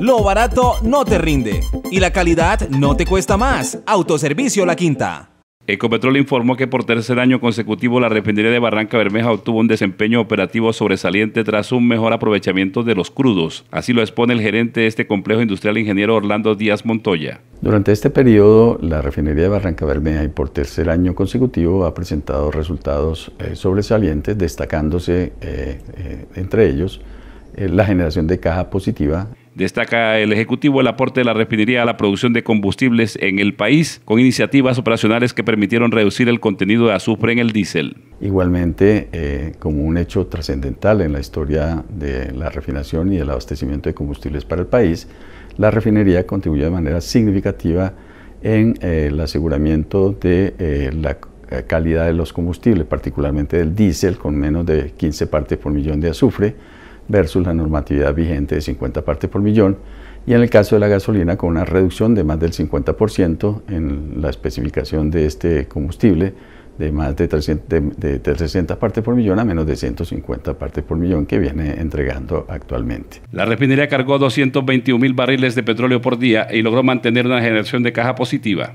Lo barato no te rinde y la calidad no te cuesta más. Autoservicio La Quinta. Ecopetrol informó que por tercer año consecutivo la refinería de Barranca Bermeja obtuvo un desempeño operativo sobresaliente tras un mejor aprovechamiento de los crudos. Así lo expone el gerente de este complejo industrial, ingeniero Orlando Díaz Montoya. Durante este periodo, la refinería de Barranca Bermeja y por tercer año consecutivo ha presentado resultados eh, sobresalientes, destacándose eh, eh, entre ellos la generación de caja positiva Destaca el Ejecutivo el aporte de la refinería a la producción de combustibles en el país, con iniciativas operacionales que permitieron reducir el contenido de azufre en el diésel. Igualmente, eh, como un hecho trascendental en la historia de la refinación y el abastecimiento de combustibles para el país, la refinería contribuyó de manera significativa en eh, el aseguramiento de eh, la calidad de los combustibles, particularmente del diésel, con menos de 15 partes por millón de azufre versus la normatividad vigente de 50 partes por millón y en el caso de la gasolina con una reducción de más del 50% en la especificación de este combustible de más de, 300, de, partes por millón a menos de 150 partes por millón que viene entregando actualmente. La refinería cargó 221 mil barriles de petróleo por día y logró mantener una generación de caja positiva.